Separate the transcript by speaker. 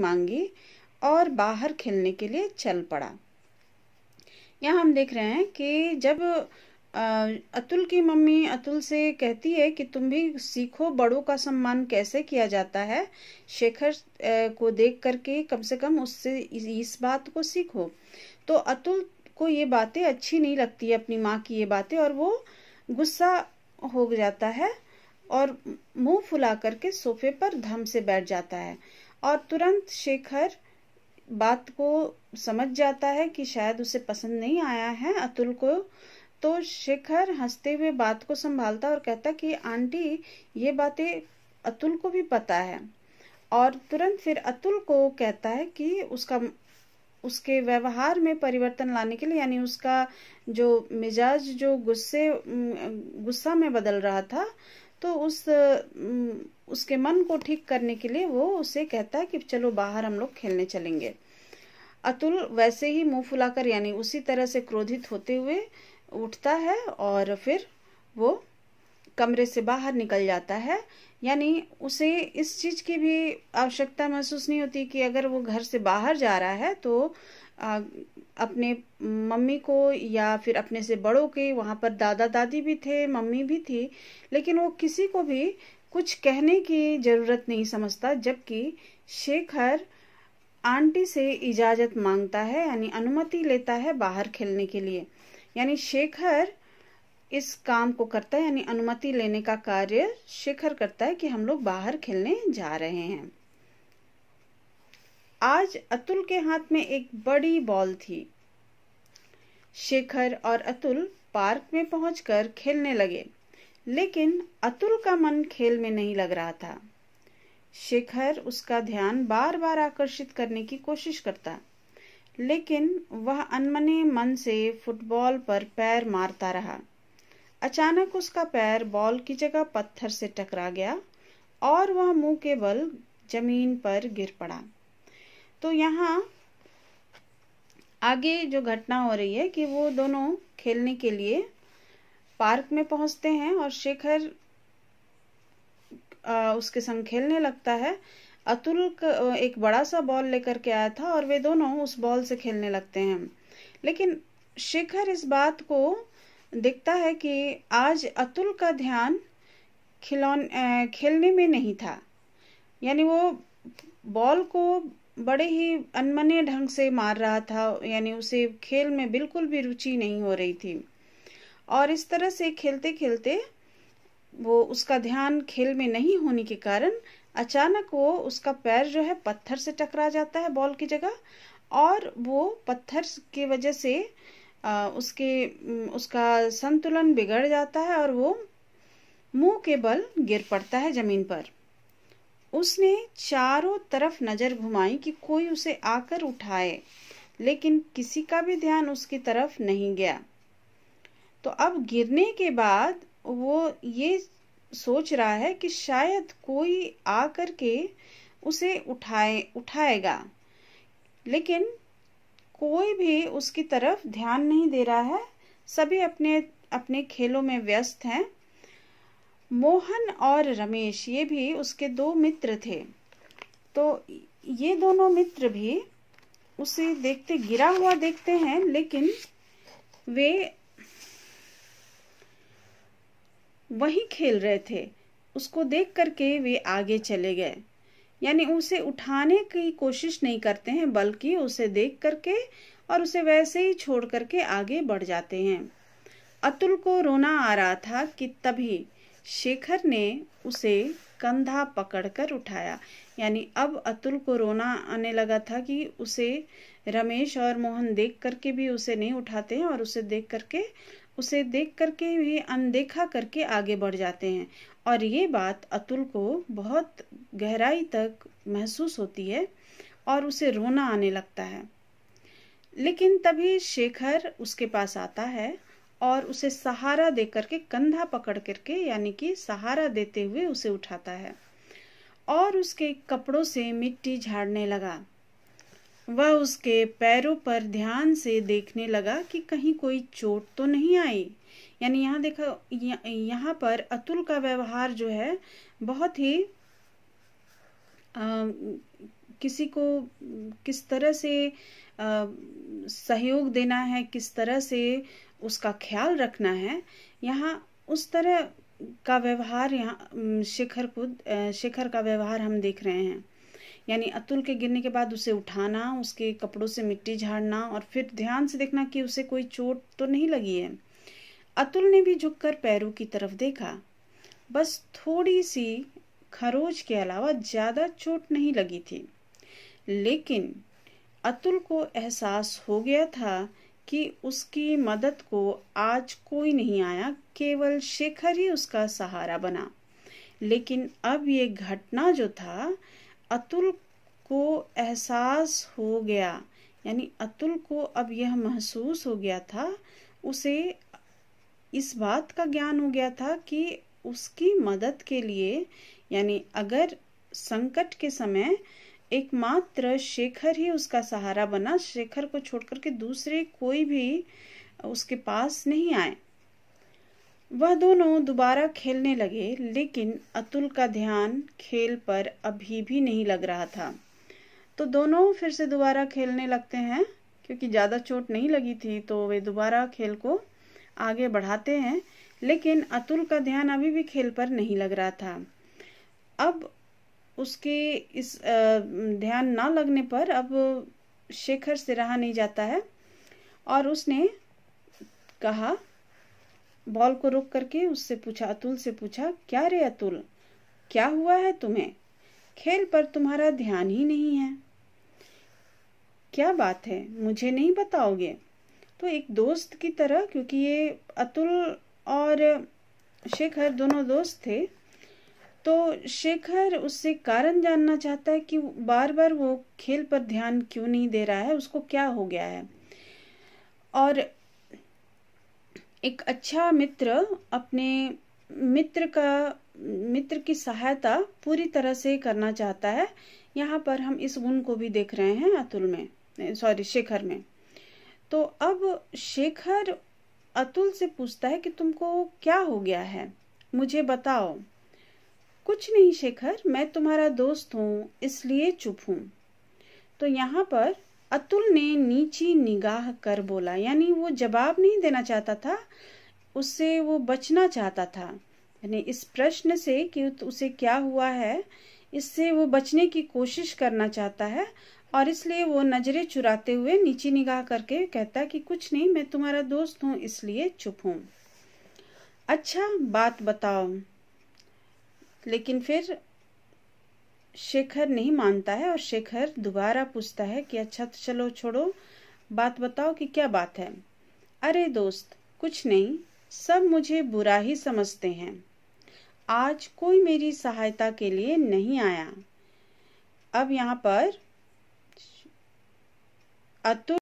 Speaker 1: मांगी और बाहर खेलने के लिए चल पड़ा यहाँ हम देख रहे हैं कि जब अतुल की मम्मी अतुल से कहती है कि तुम भी सीखो बड़ों का सम्मान कैसे किया जाता है शेखर को देख करके कम से कम उससे इस बात को सीखो तो अतुल को ये बातें अच्छी नहीं लगती है अपनी माँ की ये बातें और वो गुस्सा हो जाता है और मुंह फुला करके सोफे पर धम से बैठ जाता है और तुरंत शेखर बात को समझ जाता है कि शायद उसे पसंद नहीं आया है अतुल को तो शेखर हंसते हुए बात को संभालता और कहता कि आंटी ये बातें अतुल को भी पता है और तुरंत फिर अतुल को कहता है कि उसका उसके व्यवहार में परिवर्तन लाने के लिए यानी उसका जो मिजाज जो गुस्से गुस्सा में बदल रहा था तो उस उसके मन को ठीक करने के लिए वो उसे कहता है कि चलो बाहर हम लोग खेलने चलेंगे अतुल वैसे ही मुंह फुलाकर यानी उसी तरह से क्रोधित होते हुए उठता है और फिर वो कमरे से बाहर निकल जाता है यानी उसे इस चीज़ की भी आवश्यकता महसूस नहीं होती कि अगर वो घर से बाहर जा रहा है तो आ, अपने मम्मी को या फिर अपने से बड़ों के वहाँ पर दादा दादी भी थे मम्मी भी थी लेकिन वो किसी को भी कुछ कहने की ज़रूरत नहीं समझता जबकि शेखर आंटी से इजाज़त मांगता है यानी अनुमति लेता है बाहर खेलने के लिए यानी शेखर इस काम को करता है यानी अनुमति लेने का कार्य शिखर करता है कि हम लोग बाहर खेलने जा रहे हैं आज अतुल के हाथ में एक बड़ी बॉल थी शेखर और अतुल पार्क में पहुंचकर खेलने लगे लेकिन अतुल का मन खेल में नहीं लग रहा था शेखर उसका ध्यान बार बार आकर्षित करने की कोशिश करता लेकिन वह अनमने मन से फुटबॉल पर पैर मारता रहा अचानक उसका पैर बॉल की जगह पत्थर से टकरा गया और वह मुंह के बल जमीन पर गिर पड़ा तो यहाँ आगे जो घटना हो रही है कि वो दोनों खेलने के लिए पार्क में पहुंचते हैं और शेखर उसके संग खेलने लगता है अतुल एक बड़ा सा बॉल लेकर के आया था और वे दोनों उस बॉल से खेलने लगते हैं लेकिन शेखर इस बात को दिखता है कि आज अतुल का ध्यान खिलौन खेलने में नहीं था यानी वो बॉल को बड़े ही अनमने ढंग से मार रहा था यानी उसे खेल में बिल्कुल भी रुचि नहीं हो रही थी और इस तरह से खेलते खेलते वो उसका ध्यान खेल में नहीं होने के कारण अचानक वो उसका पैर जो है पत्थर से टकरा जाता है बॉल की जगह और वो पत्थर की वजह से उसके उसका संतुलन बिगड़ जाता है और वो मुंह के बल गिर पड़ता है जमीन पर उसने चारों तरफ नजर घुमाई कि कोई उसे आकर उठाए लेकिन किसी का भी ध्यान उसकी तरफ नहीं गया तो अब गिरने के बाद वो ये सोच रहा है कि शायद कोई आकर के उसे उठाए उठाएगा लेकिन कोई भी उसकी तरफ ध्यान नहीं दे रहा है सभी अपने अपने खेलों में व्यस्त हैं मोहन और रमेश ये भी उसके दो मित्र थे तो ये दोनों मित्र भी उसे देखते गिरा हुआ देखते हैं लेकिन वे वही खेल रहे थे उसको देख करके वे आगे चले गए यानी उसे उठाने की कोशिश नहीं करते हैं बल्कि उसे देख करके और उसे वैसे ही छोड़ करके आगे बढ़ जाते हैं अतुल को रोना आ रहा था कि तभी शेखर ने उसे कंधा पकड़कर उठाया यानी अब अतुल को रोना आने लगा था कि उसे रमेश और मोहन देख करके भी उसे नहीं उठाते हैं और उसे देख करके उसे देख करके भी अनदेखा करके आगे बढ़ जाते हैं और ये बात अतुल को बहुत गहराई तक महसूस होती है और उसे रोना आने लगता है लेकिन तभी शेखर उसके पास आता है और उसे सहारा दे करके कंधा पकड़ करके यानी कि सहारा देते हुए उसे उठाता है और उसके कपड़ों से मिट्टी झाड़ने लगा वह उसके पैरों पर ध्यान से देखने लगा कि कहीं कोई चोट तो नहीं आई यानी यहाँ देखा यहाँ पर अतुल का व्यवहार जो है बहुत ही आ, किसी को किस तरह से आ, सहयोग देना है किस तरह से उसका ख्याल रखना है यहाँ उस तरह का व्यवहार यहाँ शिखर को शिखर का व्यवहार हम देख रहे हैं यानी अतुल के गिरने के बाद उसे उठाना उसके कपड़ों से मिट्टी झाड़ना और फिर ध्यान से देखना कि उसे कोई चोट तो नहीं लगी है अतुल ने भी झुककर पैरों की तरफ देखा बस थोड़ी सी खरोज के अलावा ज़्यादा चोट नहीं लगी थी लेकिन अतुल को एहसास हो गया था कि उसकी मदद को आज कोई नहीं आया केवल शेखर ही उसका सहारा बना लेकिन अब ये घटना जो था अतुल को एहसास हो गया यानी अतुल को अब यह महसूस हो गया था उसे इस बात का ज्ञान हो गया था कि उसकी मदद के लिए यानी अगर संकट के समय एकमात्र शेखर ही उसका सहारा बना शेखर को छोड़कर के दूसरे कोई भी उसके पास नहीं आए वह दोनों दोबारा खेलने लगे लेकिन अतुल का ध्यान खेल पर अभी भी नहीं लग रहा था तो दोनों फिर से दोबारा खेलने लगते हैं क्योंकि ज़्यादा चोट नहीं लगी थी तो वे दोबारा खेल को आगे बढ़ाते हैं लेकिन अतुल का ध्यान अभी भी खेल पर नहीं लग रहा था अब उसके इस ध्यान ना लगने पर अब शेखर से रहा नहीं जाता है और उसने कहा बॉल को रोक करके उससे पूछा अतुल से पूछा क्या रे अतुल क्या हुआ है तुम्हें खेल पर तुम्हारा ध्यान ही नहीं है क्या बात है मुझे नहीं बताओगे तो एक दोस्त की तरह क्योंकि ये अतुल और शेखर दोनों दोस्त थे तो शेखर उससे कारण जानना चाहता है कि बार बार वो खेल पर ध्यान क्यों नहीं दे रहा है उसको क्या हो गया है और एक अच्छा मित्र अपने मित्र का मित्र की सहायता पूरी तरह से करना चाहता है यहाँ पर हम इस गुण को भी देख रहे हैं अतुल में सॉरी शेखर में तो अब शेखर अतुल से पूछता है कि तुमको क्या हो गया है मुझे बताओ कुछ नहीं शेखर मैं तुम्हारा दोस्त हूँ इसलिए चुप हूँ तो यहाँ पर अतुल ने नीची निगाह कर बोला यानी वो जवाब नहीं देना चाहता था उससे वो बचना चाहता था यानी इस प्रश्न से कि उसे क्या हुआ है इससे वो बचने की कोशिश करना चाहता है और इसलिए वो नजरें चुराते हुए नीची निगाह करके कहता कि कुछ नहीं मैं तुम्हारा दोस्त हूँ इसलिए चुप हूँ अच्छा बात बताओ लेकिन फिर शेखर नहीं मानता है और शेखर दोबारा पूछता है कि अच्छा तो चलो छोड़ो बात बताओ कि क्या बात है अरे दोस्त कुछ नहीं सब मुझे बुरा ही समझते हैं आज कोई मेरी सहायता के लिए नहीं आया अब यहाँ पर अतुल